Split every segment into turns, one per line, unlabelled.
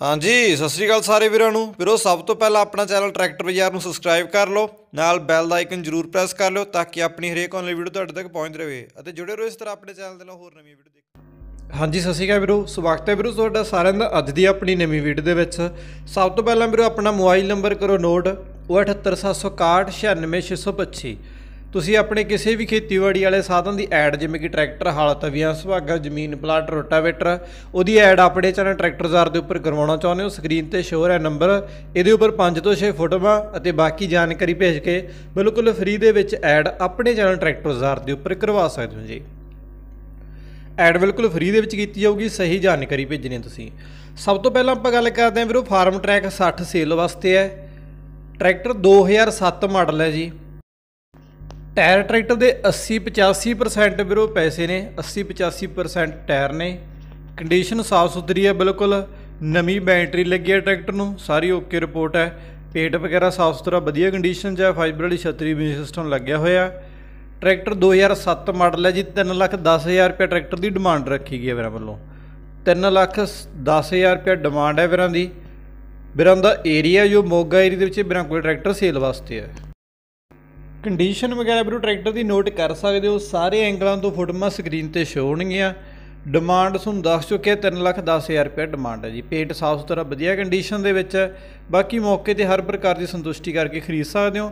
ਹਾਂਜੀ ਸਤਿ ਸ੍ਰੀ ਅਕਾਲ ਸਾਰੇ ਵੀਰਾਂ ਨੂੰ ਵੀਰੋ ਸਭ ਤੋਂ ਪਹਿਲਾਂ ਆਪਣਾ ਚੈਨਲ ਟਰੈਕਟਰ ਬਾਜ਼ਾਰ ਨੂੰ ਸਬਸਕ੍ਰਾਈਬ ਕਰ ਲਓ ਨਾਲ ਬੈਲ ਦਾ ਆਈਕਨ ਜ਼ਰੂਰ ਪ੍ਰੈਸ ਕਰ ਲਓ ਤਾਂ ਕਿ ਆਪਣੀ ਹਰੇਕ ਆਨਲਾਈਨ ਵੀਡੀਓ ਤੁਹਾਡੇ ਤੱਕ ਪਹੁੰਚਦੀ ਰਵੇ ਅਤੇ ਜੁੜੇ ਰਹੋ ਇਸ ਤਰ੍ਹਾਂ ਆਪਣੇ ਚੈਨਲ ਦੇ ਨਾਲ ਹੋਰ ਨਵੀਆਂ ਵੀਡੀਓ ਦੇਖ ਹਾਂਜੀ ਸਤਿ ਸ੍ਰੀ ਅਕਾਲ ਵੀਰੋ ਸਵਾਗਤ ਹੈ ਵੀਰੋ ਤੁਹਾਡਾ ਸਾਰਿਆਂ ਦਾ ਅੱਜ ਦੀ ਆਪਣੀ ਨਵੀਂ ਵੀਡੀਓ ਦੇ ਵਿੱਚ ਸਭ ਤੋਂ ਪਹਿਲਾਂ ਵੀਰੋ ਆਪਣਾ ਮੋਬਾਈਲ ਨੰਬਰ ਕਰੋ ਨੋਟ 7876196625 ਤੁਸੀਂ ਆਪਣੇ ਕਿਸੇ ਵੀ ਖੇਤੀਬਾੜੀ ਵਾਲੇ ਸਾਧਨ ਦੀ ਐਡ ਜਿਵੇਂ ਕਿ ਟਰੈਕਟਰ ਹਲ ਤਵੀਆਂ ਸੁਭਾਗਾ ਜ਼ਮੀਨ ਪਲਾਟ ਰੋਟਾਵੇਟਰ ਉਹਦੀ ਐਡ ਆਪਣੇ ਚੈਨਲ ਟਰੈਕਟਰ ਜ਼ਾਰ ਦੇ ਉੱਪਰ ਕਰਵਾਉਣਾ ਚਾਹੁੰਦੇ ਹੋ ਸਕਰੀਨ ਤੇ ਸ਼ੋਅ ਹੈ ਨੰਬਰ ਇਹਦੇ ਉੱਪਰ 5 ਤੋਂ 6 ਫੋਟੋਆਂ ਅਤੇ ਬਾਕੀ ਜਾਣਕਾਰੀ ਭੇਜ ਕੇ ਬਿਲਕੁਲ ਫ੍ਰੀ ਦੇ ਵਿੱਚ ਐਡ ਆਪਣੇ ਚੈਨਲ ਟਰੈਕਟਰ ਜ਼ਾਰ ਦੇ ਉੱਪਰ ਕਰਵਾ ਸਕਦੇ ਹੋ ਜੀ ਐਡ ਬਿਲਕੁਲ ਫ੍ਰੀ ਦੇ ਵਿੱਚ ਕੀਤੀ ਜਾਊਗੀ ਸਹੀ ਜਾਣਕਾਰੀ ਭੇਜਣੀ ਤੁਸੀਂ ਸਭ ਤੋਂ ਪਹਿਲਾਂ ਆਪਾਂ ਗੱਲ ਕਰਦੇ ਹਾਂ ਵੀਰੋ ਫਾਰਮ ਟਰੈਕ 60 ਸੇਲ ਵਾਸਤੇ ਹੈ ਟਰੈਕਟਰ 2007 ਮਾਡਲ ਹੈ ਜੀ ਟਾਇਰ ਟਰੈਕਟਰ ਦੇ 80-85% ਵੀਰੋ ਪੈਸੇ ਨੇ 80-85% ਟਾਇਰ ਨੇ ਕੰਡੀਸ਼ਨ ਸਾਫ ਸੁਥਰੀ ਹੈ ਬਿਲਕੁਲ ਨਵੀਂ ਬੈਟਰੀ ਲੱਗੀ ਹੈ ਟਰੈਕਟਰ ਨੂੰ ਸਾਰੀ ਓਕੇ ਰਿਪੋਰਟ ਹੈ ਪੇਟ ਵਗੈਰਾ ਸਾਫ ਸੁਥਰਾ ਵਧੀਆ ਕੰਡੀਸ਼ਨ 'ਚ ਹੈ ਫਾਈਬਰ ਵਾਲੀ ਛਤਰੀ ਵੀ ਸਿਸਟਮ ਲੱਗਿਆ ਹੋਇਆ ਟਰੈਕਟਰ 2007 ਮਾਡਲ ਹੈ ਜੀ 3 ਲੱਖ 10000 ਰੁਪਏ ਟਰੈਕਟਰ ਦੀ ਡਿਮਾਂਡ ਰੱਖੀ ਗਈ ਹੈ ਵੀਰਾਂ ਵੱਲੋਂ 3 ਲੱਖ 10000 ਰੁਪਏ ਡਿਮਾਂਡ ਹੈ ਵੀਰਾਂ ਦੀ ਵੀਰਾਂ ਦਾ ਏਰੀਆ ਜੋ ਮੋਗਾ ਏਰੀਆ ਦੇ ਵਿੱਚ ਵੀਰਾਂ ਕੋਲ ਟਰੈਕਟਰ ਸੇਲ ਵਾਸਤੇ ਹੈ ਕੰਡੀਸ਼ਨ ਵਗੈਰਾ ਵੀਰੋ ਟਰੈਕਟਰ ਦੀ ਨੋਟ ਕਰ ਸਕਦੇ ਹੋ ਸਾਰੇ ਐਂਗਲਾਂ ਤੋਂ ਫੋਟੋਆਂ ਸਕਰੀਨ ਤੇ ਸ਼ੋ ਹੋਣਗੀਆਂ ਡਿਮਾਂਡ ਤੁਹਾਨੂੰ ਦੱਸ ਚੁੱਕੇ 3 ਲੱਖ 10000 ਰੁਪਏ ਡਿਮਾਂਡ ਹੈ ਜੀ ਪੇਟ ਸਾਫ ਸੁਥਰਾ ਵਧੀਆ ਕੰਡੀਸ਼ਨ ਦੇ ਵਿੱਚ ਬਾਕੀ ਮੌਕੇ ਤੇ ਹਰ ਪ੍ਰਕਾਰ ਦੀ ਸੰਤੁਸ਼ਟੀ ਕਰਕੇ ਖਰੀਦ ਸਕਦੇ ਹੋ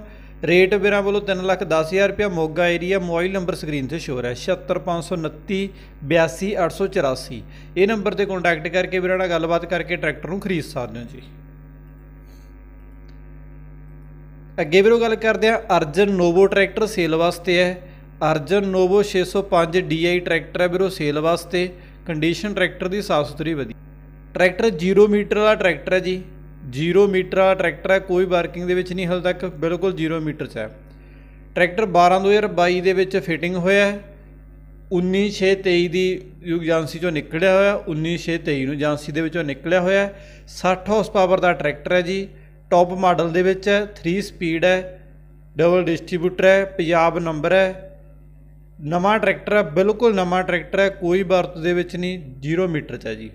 ਰੇਟ ਵੀਰਾਂ ਵੱਲੋਂ 3 ਲੱਖ 10000 ਰੁਪਏ Moga area mobile number screen ਤੇ ਸ਼ੋਰ ਹੈ ਰਿਹਾ 82884 ਇਹ ਨੰਬਰ ਤੇ ਕੰਟੈਕਟ ਕਰਕੇ ਵੀਰਾਂ ਨਾਲ ਗੱਲਬਾਤ ਕਰਕੇ ਟਰੈਕਟਰ ਨੂੰ ਖਰੀਦ ਸਕਦੇ ਹੋ ਜੀ ਅੱਗੇ ਵੀਰੋ ਗੱਲ ਕਰਦੇ ਆ ਅਰਜਨ ਨੋਵੋ ਟਰੈਕਟਰ ਸੇਲ ਵਾਸਤੇ ਹੈ ਅਰਜਨ ਨੋਵੋ 605 ਡੀਆਈ ਟਰੈਕਟਰ ਹੈ ਵੀਰੋ ਸੇਲ ਵਾਸਤੇ ਕੰਡੀਸ਼ਨ ਟਰੈਕਟਰ ਦੀ ਸਾਫ ਸੁਥਰੀ ਵਧੀ ਟਰੈਕਟਰ 0 ਮੀਟਰ ਵਾਲਾ ਟਰੈਕਟਰ ਹੈ ਜੀ 0 ਮੀਟਰ ਵਾਲਾ ਟਰੈਕਟਰ ਹੈ ਕੋਈ ਵਰਕਿੰਗ ਦੇ ਵਿੱਚ ਨਹੀਂ ਹਲ ਤੱਕ ਬਿਲਕੁਲ 0 ਮੀਟਰ 'ਚ ਹੈ ਟਰੈਕਟਰ 12 2022 ਦੇ ਵਿੱਚ ਫਿਟਿੰਗ ਹੋਇਆ ਹੈ 19623 ਦੀ ਯੂਗਜਾਂਸੀ ਚੋਂ ਨਿਕਲਿਆ ਹੋਇਆ 19623 ਨੂੰ ਏਜੰਸੀ ਦੇ ਵਿੱਚੋਂ ਨਿਕਲਿਆ ਹੋਇਆ 60 ਹਾਰਸ ਪਾਵਰ ਦਾ ਟਰੈਕਟਰ ਹੈ ਜੀ ਟੌਪ ਮਾਡਲ ਦੇ ਵਿੱਚ 3 ਸਪੀਡ ਹੈ ਡਬਲ ਡਿਸਟ੍ਰੀਬਿਊਟਰ ਹੈ ਪੰਜਾਬ ਨੰਬਰ ਹੈ ਨਵਾਂ ਟਰੈਕਟਰ ਹੈ ਬਿਲਕੁਲ ਨਵਾਂ ਟਰੈਕਟਰ ਹੈ ਕੋਈ ਵਰਤ ਦੇ ਵਿੱਚ ਨਹੀਂ 0 ਮੀਟਰ 'ਚ ਹੈ ਜੀ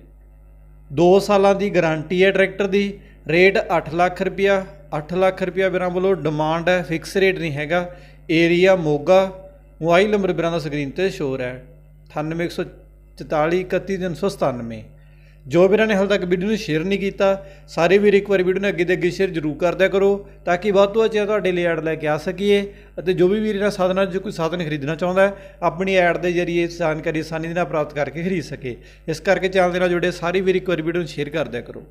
2 ਸਾਲਾਂ ਦੀ ਗਾਰੰਟੀ ਹੈ ਟਰੈਕਟਰ ਦੀ ਰੇਟ 8 ਲੱਖ ਰੁਪਿਆ 8 ਲੱਖ ਰੁਪਿਆ ਵੀਰਾਂ ਵੱਲੋਂ ਡਿਮਾਂਡ ਹੈ ਫਿਕਸ ਰੇਟ ਨਹੀਂ ਹੈਗਾ ਏਰੀਆ ਮੋਗਾ ਮੋਬਾਈਲ ਨੰਬਰ ਵੀਰਾਂ ਦਾ ਸਕਰੀਨ ਤੇ ਸ਼ੋਰ ਹੈ 9814431397 ਜੋ ਵੀਰਾਂ ਨੇ ਹਾਲ ਤੱਕ ਵੀਡੀਓ ਨੂੰ ਸ਼ੇਅਰ ਨਹੀਂ ਕੀਤਾ ਸਾਰੇ ਵੀਰ ਇੱਕ ਵਾਰ ਵੀਡੀਓ ਨੂੰ ਅੱਗੇ ਦੇ ਅੱਗੇ ਸ਼ੇਅਰ ਜ਼ਰੂਰ ਕਰਦਿਆ ਕਰੋ ਤਾਂ ਕਿ ਵੱਧ ਤੋਂ ਵੱਧ ਤੁਹਾਡੇ ਲਈ ਐਡ ਲੈ ਕੇ ਆ ਸਕੀਏ ਅਤੇ ਜੋ ਵੀ ਵੀਰ ਇਹਨਾਂ ਸਾਧਨਾਂ 'ਚ ਕੋਈ ਸਾਧਨ ਖਰੀਦਣਾ ਚਾਹੁੰਦਾ ਹੈ ਆਪਣੀ ਐਡ ਦੇ ਜ਼ਰੀਏ ਜਾਣਕਾਰੀ ਆਸਾਨੀ ਦੇ ਨਾਲ ਪ੍ਰਾਪਤ ਕਰਕੇ ਖਰੀਦ ਸਕੇ ਇਸ ਕਰਕੇ ਚੈਨਲ ਦੇ ਨਾਲ ਜੁੜੇ ਸਾਰੇ ਵੀਰ ਇੱਕ ਵਾਰ ਵੀਡੀਓ ਨੂੰ ਸ਼ੇਅਰ ਕਰਦਿਆ ਕਰੋ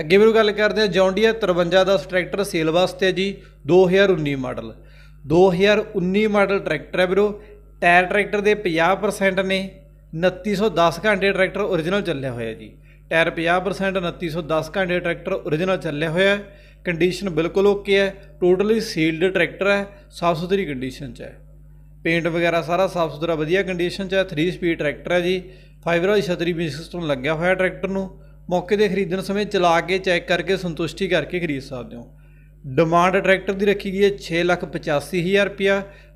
ਅੱਗੇ ਵੀਰੋ ਗੱਲ ਕਰਦੇ ਹਾਂ ਜੌਂਡੀਆ 53 ਦਾ ਟਰੈਕਟਰ ਸੇਲ ਵਾਸਤੇ ਹੈ ਜੀ 2019 ਮਾਡਲ 2019 ਮਾਡਲ ਟਰੈਕਟਰ ਹੈ ਵੀਰੋ ਟਾਇਰ ਟਰੈਕਟਰ ਦੇ 50% ਨੇ 2910 ਘੰਟੇ ਟਰੈਕਟਰ origignal ਚੱਲਿਆ ਹੋਇਆ ਜੀ ਟਾਇਰ 50% 2910 ਘੰਟੇ ਟਰੈਕਟਰ origignal ਚੱਲਿਆ ਹੋਇਆ ਹੈ ਕੰਡੀਸ਼ਨ ਬਿਲਕੁਲ ਓਕੇ ਹੈ ਟੋਟਲੀ ਸੀਲਡ ਟਰੈਕਟਰ ਹੈ ਸਾਫ ਸੁਥਰੀ ਕੰਡੀਸ਼ਨ 'ਚ ਹੈ ਪੇਂਟ ਵਗੈਰਾ ਸਾਰਾ ਸਾਫ ਸੁਥਰਾ ਵਧੀਆ ਕੰਡੀਸ਼ਨ 'ਚ ਹੈ 3 ਸਪੀਡ ਟਰੈਕਟਰ ਹੈ ਜੀ ਫਾਈਬਰ ਵਾਲੀ ਛਤਰੀ ਵੀ ਸਿਸਟਮ ਲੱਗਿਆ ਹੋਇਆ ਟਰੈਕਟਰ ਨੂੰ ਮੌਕੇ ਦੇ ਖਰੀਦਣ ਸਮੇਂ ਚਲਾ ਕੇ ਚੈੱਕ ਕਰਕੇ ਸੰਤੁਸ਼ਟੀ ਕਰਕੇ ਖਰੀਦ ਸਕਦੇ ਹੋ ਡਿਮਾਂਡ ਟਰੈਕਟਰ ਦੀ ਰੱਖੀ ਗਈ ਹੈ 685000 ਰੁਪਿਆ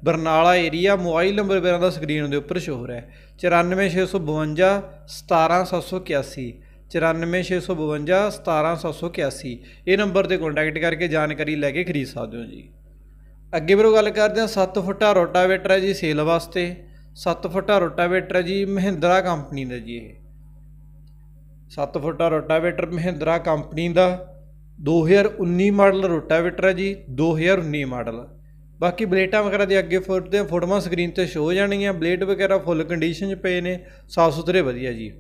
ਬਰਨਾਲਾ ਏਰੀਆ ਮੋਬਾਈਲ ਨੰਬਰ ਮੇਰਾ ਦਾ ਸਕਰੀਨ ਦੇ ਉੱਪਰ ਸ਼ੋ ਹੋ ਰਿਹਾ ਹੈ 94652 17781 94652 17781 ਇਹ ਨੰਬਰ ਤੇ ਕੰਟੈਕਟ ਕਰਕੇ ਜਾਣਕਾਰੀ ਲੈ ਕੇ ਖਰੀਦ ਸਕਦੇ ਹੋ ਜੀ ਅੱਗੇ ਵੀਰੋ ਗੱਲ ਕਰਦੇ ਹਾਂ 7 ਫੁੱਟਾ ਰੋਟਾਵੇਟਰ ਹੈ ਜੀ ਸੇਲ ਵਾਸਤੇ 7 ਫੁੱਟਾ ਰੋਟਾਵੇਟਰ ਹੈ ਜੀ ਮਹਿੰਦਰਾ ਕੰਪਨੀ ਦਾ ਜੀ ਇਹ 7 ਫੁੱਟਾ ਰੋਟਾਵੇਟਰ ਮਹਿੰਦਰਾ ਕੰਪਨੀ ਦਾ 2019 ਮਾਡਲ ਰੋਟਾਵੇਟਰ ਹੈ ਜੀ 2019 ਮਾਡਲ ਬਾਕੀ ਬਲੇਟਾਂ ਵਗੈਰਾ ਦੇ ਅੱਗੇ ਫੋਟੋ ਫੋਟੋਆਂ ਸਕਰੀਨ ਤੇ ਸ਼ੋ ਹੋ ਜਾਣਗੀਆਂ ਬਲੇਟ ਵਗੈਰਾ ਫੁੱਲ ਕੰਡੀਸ਼ਨ 'ਚ ਪਏ ਨੇ ਸਾਫ ਸੁਥਰੇ ਵਧੀਆ ਜੀ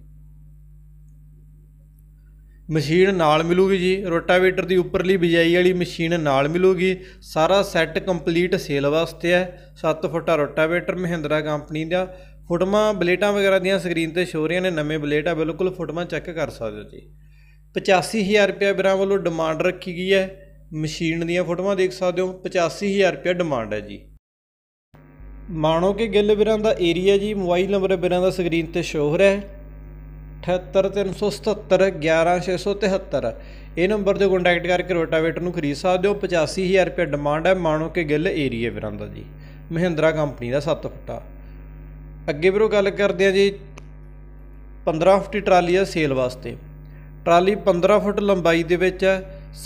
ਮਸ਼ੀਨ ਨਾਲ ਮਿਲੂਗੀ ਜੀ ਰੋਟਾਵੇਟਰ ਦੀ ਉੱਪਰਲੀ ਬਿਜਾਈ ਵਾਲੀ ਮਸ਼ੀਨ ਨਾਲ ਮਿਲੂਗੀ ਸਾਰਾ ਸੈੱਟ ਕੰਪਲੀਟ ਸੇਲ ਵਾਸਤੇ ਹੈ 7 ਫੁੱਟਾ ਰੋਟਾਵੇਟਰ ਮਹਿੰਦਰਾ ਕੰਪਨੀ ਦਾ ਫੋਟੋਆਂ ਬਲੇਟਾਂ ਵਗੈਰਾ ਦੀਆਂ ਸਕਰੀਨ ਤੇ ਸ਼ੋ ਰਹੀਆਂ ਨੇ ਨਵੇਂ ਬਲੇਟ ਆ ਬਿਲਕੁਲ ਫੋਟੋਆਂ ਚੈੱਕ ਕਰ ਸਕਦੇ ਹੋ ਜੀ 85000 ਰੁਪਏ ਵੀਰਾਂ ਵੱਲੋਂ ਡਿਮਾਂਡ ਰੱਖੀ ਗਈ ਹੈ ਮਸ਼ੀਨ ਦੀਆਂ ਫੋਟੋਆਂ ਦੇਖ ਸਕਦੇ ਹੋ 85000 ਰੁਪਏ ਡਿਮਾਂਡ ਹੈ ਜੀ ਮਾਣੋ ਕੇ ਗਿੱਲ ਵੀਰਾਂ ਦਾ ਏਰੀਆ ਜੀ ਮੋਬਾਈਲ ਨੰਬਰ ਵੀਰਾਂ ਦਾ ਸਕਰੀਨ ਤੇ ਸ਼ੋ ਹੋ ਰਿਹਾ ਹੈ 78377 ਇਹ ਨੰਬਰ ਤੇ ਕੰਟੈਕਟ ਕਰਕੇ ਰੋਟਾਵੇਟਰ ਨੂੰ ਖਰੀਦ ਸਕਦੇ ਹੋ 85000 ਰੁਪਏ ਡਿਮਾਂਡ ਹੈ ਮਾਣੋ ਕੇ ਗਿੱਲ ਏਰੀਆ ਵੀਰਾਂ ਦਾ ਜੀ ਮਹਿੰਦਰਾ ਕੰਪਨੀ ਦਾ 7 ਫੁੱਟਾ ਅੱਗੇ ਵੀਰੋ ਗੱਲ ਕਰਦੇ ਆ ਜੀ 15 ਫੁੱਟੀ ਟਰਾਲੀ ਆ ਸੇਲ ਵਾਸਤੇ ਟਰਾਲੀ 15 ਫੁੱਟ ਲੰਬਾਈ ਦੇ ਵਿੱਚ ਹੈ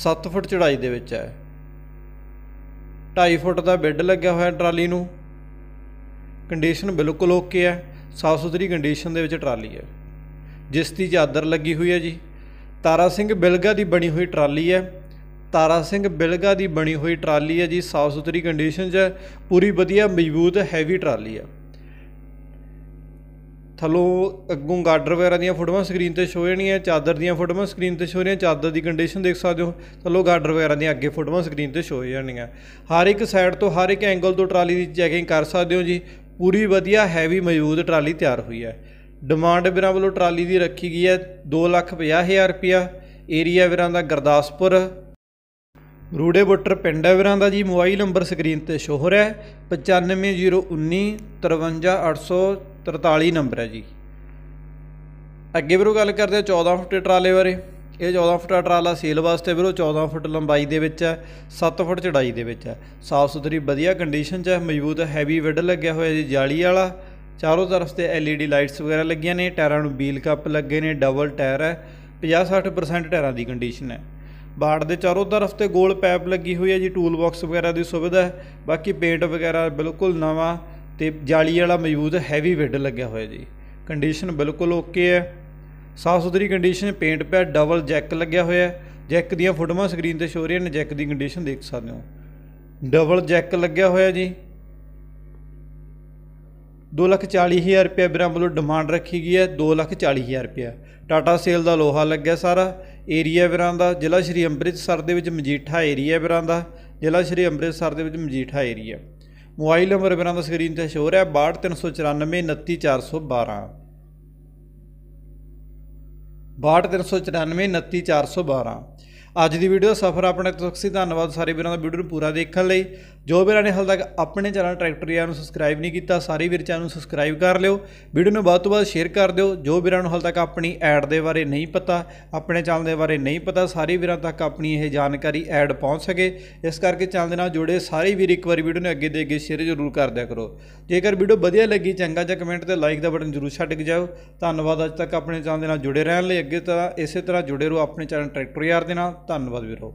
7 ਫੁੱਟ ਚੜਾਈ ਦੇ ਵਿੱਚ ਹੈ 2.5 ਫੁੱਟ ਦਾ ਬੈੱਡ ਲੱਗਿਆ ਹੋਇਆ ਟਰਾਲੀ ਨੂੰ ਕੰਡੀਸ਼ਨ ਬਿਲਕੁਲ ਓਕੇ ਹੈ ਸਾਫ ਸੁਥਰੀ ਕੰਡੀਸ਼ਨ ਦੇ ਵਿੱਚ ਟਰਾਲੀ ਹੈ ਜਿਸ ਦੀ ਚਾਦਰ ਲੱਗੀ ਹੋਈ ਹੈ ਜੀ ਤਾਰਾ ਸਿੰਘ ਬਿਲਗਾ ਦੀ ਬਣੀ ਹੋਈ ਟਰਾਲੀ ਹੈ ਤਾਰਾ ਸਿੰਘ ਬਿਲਗਾ ਦੀ ਬਣੀ ਹੋਈ ਟਰਾਲੀ ਹੈ ਜੀ ਸਾਫ ਸੁਥਰੀ ਕੰਡੀਸ਼ਨ 'ਚ ਪੂਰੀ ਵਧੀਆ ਮਜ਼ਬੂਤ ਹੈਵੀ ਟਰਾਲੀ ਹੈ ਥਲੋ ਅੱਗੋਂ ਗਾਰਡਰ ਵਗੈਰਾ ਦੀਆਂ ਫੋਟੋਆਂ ਸਕਰੀਨ ਤੇ ਸ਼ੋ ਹੋ ਚਾਦਰ ਦੀਆਂ ਫੋਟੋਆਂ ਸਕਰੀਨ ਤੇ ਸ਼ੋ ਹੋ ਰਹੀਆਂ ਚਾਦਰ ਦੀ ਕੰਡੀਸ਼ਨ ਦੇਖ ਸਕਦੇ ਹੋ ਥਲੋ ਗਾਰਡਰ ਵਗੈਰਾ ਦੀਆਂ ਅੱਗੇ ਫੋਟੋਆਂ ਸਕਰੀਨ ਤੇ ਸ਼ੋ ਹੋ ਜਾਣੀਆਂ ਹਰ ਇੱਕ ਸਾਈਡ ਤੋਂ ਹਰ ਇੱਕ ਐਂਗਲ ਤੋਂ ਟਰਾਲੀ ਦੀ ਚੈਕਿੰਗ ਕਰ ਸਕਦੇ ਹੋ ਜੀ ਪੂਰੀ ਵਧੀਆ ਹੈਵੀ ਮਜ਼ਬੂਤ ਟਰਾਲੀ ਤਿਆਰ ਹੋਈ ਹੈ ਡਿਮਾਂਡ ਵੀਰਾਂ ਵੱਲੋਂ ਟਰਾਲੀ ਦੀ ਰੱਖੀ ਗਈ ਹੈ 250000 ਰੁਪਿਆ ਏਰੀਆ ਵੀਰਾਂ ਦਾ ਗਰਦਾਸਪੁਰ ਰੂੜੇ ਬੁੱਟਰ ਪਿੰਡ ਹੈ ਵੀਰਾਂ ਦਾ ਜੀ ਮੋਬਾਈਲ ਨੰਬਰ ਸਕਰੀਨ ਤੇ ਸ਼ੋ ਹੋ ਰਿਹਾ 95019 53800 43 ਨੰਬਰ ਹੈ ਜੀ ਅੱਗੇ ਵੀਰੋ ਗੱਲ ਕਰਦੇ ਆ 14 ਫੁੱਟ ਟਰਾਲੇ ਬਾਰੇ ਇਹ 14 ਫੁੱਟ ਟਰਾਲਾ ਸੇਲ ਵਾਸਤੇ ਵੀਰੋ 14 ਫੁੱਟ ਲੰਬਾਈ ਦੇ ਵਿੱਚ ਹੈ 7 ਫੁੱਟ ਚੜਾਈ ਦੇ ਵਿੱਚ ਹੈ ਸਾਫ ਸੁਥਰੀ ਵਧੀਆ ਕੰਡੀਸ਼ਨ 'ਚ ਹੈ ਮਜ਼ਬੂਤ ਹੈਵੀ ਵਿੱਡ ਲੱਗਿਆ ਹੋਇਆ ਜੀ ਜਾਲੀ ਵਾਲਾ ਚਾਰੋਂ ਤਰਫ ਤੇ ਐਲਈਡੀ ਲਾਈਟਸ ਵਗੈਰਾ ਲੱਗੀਆਂ ਨੇ ਟਾਇਰਾਂ ਨੂੰ ਬੀਲ ਕੱਪ ਲੱਗੇ ਨੇ ਡਬਲ ਟਾਇਰ ਹੈ 50-60% ਟਾਇਰਾਂ ਦੀ ਕੰਡੀਸ਼ਨ ਹੈ ਬਾੜ ਦੇ ਚਾਰੋਂ ਤਰਫ ਤੇ ਗੋਲ ਪੈਪ ਲੱਗੀ ਹੋਈ ਹੈ ਜੀ ਟੂਲ ਬਾਕਸ ਵਗੈਰਾ ਦੀ ਸੁਵਿਧਾ ਹੈ ਬਾਕੀ ਪੇਂਟ ਵਗੈਰਾ ਬਿਲਕੁਲ ਨਵਾਂ ਤੇ ਜਾਲੀ ਵਾਲਾ ਮਜ਼ਬੂਤ ਹੈਵੀ ਵਿੱਡ ਲੱਗਿਆ ਹੋਇਆ ਜੀ ਕੰਡੀਸ਼ਨ ਬਿਲਕੁਲ ਓਕੇ ਹੈ ਸਾਫ ਸੁਥਰੀ ਕੰਡੀਸ਼ਨ ਪੇਂਟ ਪੈ ਡਬਲ ਜੈਕ ਲੱਗਿਆ ਹੋਇਆ ਜੈਕ ਦੀਆਂ ਫੋਟੋਆਂ ਸਕਰੀਨ ਤੇ ਸ਼ੋ ਰਹੀਆਂ ਨੇ ਜੈਕ ਦੀ ਕੰਡੀਸ਼ਨ ਦੇਖ ਸਕਦੇ ਹੋ ਡਬਲ ਜੈਕ ਲੱਗਿਆ ਹੋਇਆ ਜੀ 240000 ਰੁਪਏ ਬ੍ਰਾਂਡ ਵੱਲੋਂ ਡਿਮਾਂਡ ਰੱਖੀ ਗਈ ਹੈ 240000 ਰੁਪਏ ਟਾਟਾ ਸੇਲ ਦਾ ਲੋਹਾ ਲੱਗਿਆ ਸਾਰਾ ਏਰੀਆ ਬ੍ਰਾਂ ਦਾ ਜ਼ਿਲ੍ਹਾ ਸ਼੍ਰੀ ਅੰਮ੍ਰਿਤਸਰ ਦੇ ਵਿੱਚ ਮਜੀਠਾ ਏਰੀਆ ਬ੍ਰਾਂ ਦਾ ਜ਼ਿਲ੍ਹਾ ਸ਼੍ਰੀ ਅੰਮ੍ਰਿਤਸਰ ਦੇ ਵਿੱਚ ਮਜੀਠਾ ਏਰੀਆ ਮੋਬਾਈਲ ਨੰਬਰ ਬਿਨਾਂ ਦਾ ਸਕਰੀਨ ਤੇ ਸ਼ੋਰ ਹੈ 6239499412 6239499412 ਅੱਜ ਦੀ ਵੀਡੀਓ ਸਫਰ ਆਪਣੇ ਤੋਂ ਤੁਸੀਂ ਧੰਨਵਾਦ ਸਾਰੇ ਵੀਰਾਂ ਦਾ ਵੀਡੀਓ ਨੂੰ ਪੂਰਾ ਦੇਖਣ ਲਈ ਜੋ ਵੀਰਾਂ ਨੇ ਹਾਲ ਤੱਕ ਆਪਣੇ ਚੈਨਲ ਟਰੈਕਟਰੀਆ ਯਾਰ ਨੂੰ ਸਬਸਕ੍ਰਾਈਬ ਨਹੀਂ ਕੀਤਾ ਸਾਰੇ ਵੀਰ ਚੈਨਲ ਨੂੰ ਸਬਸਕ੍ਰਾਈਬ ਕਰ ਲਿਓ ਵੀਡੀਓ ਨੂੰ ਵੱਧ ਤੋਂ ਵੱਧ ਸ਼ੇਅਰ ਕਰ ਦਿਓ ਜੋ ਵੀਰਾਂ ਨੂੰ ਹਾਲ ਤੱਕ ਆਪਣੀ ਐਡ ਦੇ ਬਾਰੇ ਨਹੀਂ ਪਤਾ ਆਪਣੇ ਚੈਨਲ ਦੇ ਬਾਰੇ ਨਹੀਂ ਪਤਾ ਸਾਰੇ ਵੀਰਾਂ ਤੱਕ ਆਪਣੀ ਇਹ ਜਾਣਕਾਰੀ ਐਡ ਪਹੁੰਚ ਸਕੇ ਇਸ ਕਰਕੇ ਚੈਨਲ ਦੇ ਨਾਲ ਜੁੜੇ ਸਾਰੇ ਵੀਰ ਇੱਕ ਵਾਰੀ ਵੀਡੀਓ ਨੂੰ ਅੱਗੇ ਦੇ ਅੱਗੇ ਸ਼ੇਅਰ ਜ਼ਰੂਰ ਕਰ ਦਿਆ ਕਰੋ ਜੇਕਰ ਵੀਡੀਓ ਵਧੀਆ ਲੱਗੀ ਚੰਗਾ ਜਾਂ ਕਮੈਂਟ ਤੇ ਲਾਈਕ ਦਾ ਬਟਨ ਜ਼ਰੂਰ ਛੱਡ ਕੇ ਜਾਓ ਧੰਨਵਾਦ ਅੱਜ ਤੱਕ ਆਪਣੇ ਚੈਨਲ ਦੇ ਨਾਲ ਜੁੜੇ ਰਹਿਣ ਲਈ ਅੱਗੇ ਤਾਂ ਇਸੇ ਤਰ੍ਹਾਂ ਜੁੜੇ ਰਹੋ ਆਪਣੇ ਚੈਨਲ ਟਰੈਕਟਰ ਯਾਰ ਦੇ ਨਾਲ ਧੰਨਵਾਦ ਵੀਰੋ